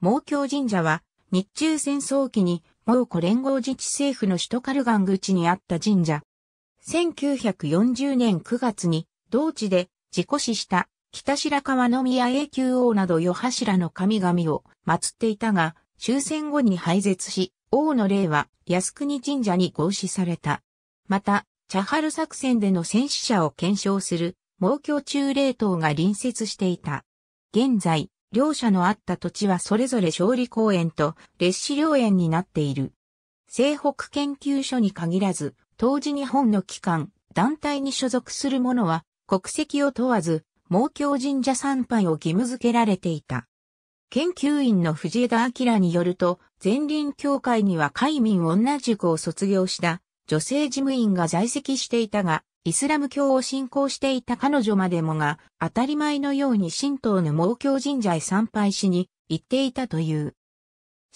毛京神社は、日中戦争期に蒙古連合自治政府の首都カルガン口にあった神社。1940年9月に、同地で事故死した北白川宮永久王など世柱の神々を祀っていたが、終戦後に廃絶し、王の霊は靖国神社に合祀された。また、茶春作戦での戦死者を検証する、毛京中霊塔が隣接していた。現在、両者のあった土地はそれぞれ勝利公園と列子陵園になっている。西北研究所に限らず、当時日本の機関、団体に所属する者は、国籍を問わず、盲教神社参拝を義務付けられていた。研究員の藤枝明によると、前輪協会には海民女塾を卒業した女性事務員が在籍していたが、イスラム教を信仰していた彼女までもが、当たり前のように神道の盲教神社へ参拝しに行っていたという。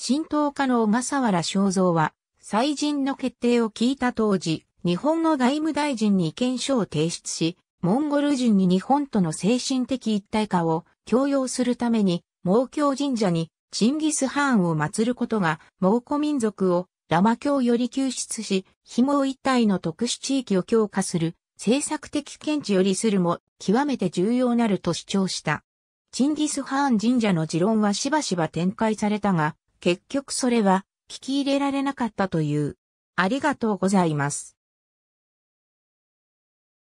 神道家の小笠原正造は、祭神の決定を聞いた当時、日本の外務大臣に意見書を提出し、モンゴル人に日本との精神的一体化を強要するために、盲教神社にチンギス・ハーンを祀ることが、蒙古民族をラマ教より救出し、紐一体の特殊地域を強化する政策的見地よりするも極めて重要なると主張した。チンギス・ハーン神社の持論はしばしば展開されたが、結局それは聞き入れられなかったという。ありがとうございます。